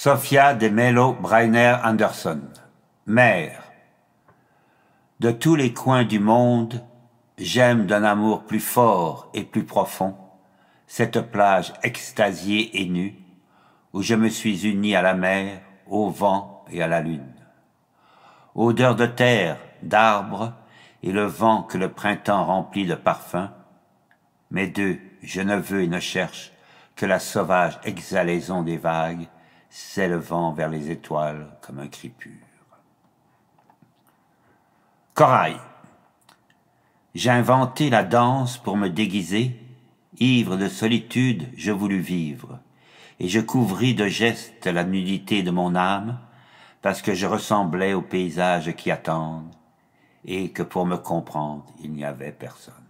Sophia de Mello Breiner Anderson, mère. De tous les coins du monde, j'aime d'un amour plus fort et plus profond cette plage extasiée et nue où je me suis unie à la mer, au vent et à la lune. Odeur de terre, d'arbres et le vent que le printemps remplit de parfums, Mais deux, je ne veux et ne cherche que la sauvage exhalaison des vagues s'élevant vers les étoiles comme un cri pur. Corail. J'ai inventé la danse pour me déguiser, ivre de solitude, je voulus vivre, et je couvris de gestes la nudité de mon âme, parce que je ressemblais aux paysages qui attendent, et que pour me comprendre, il n'y avait personne.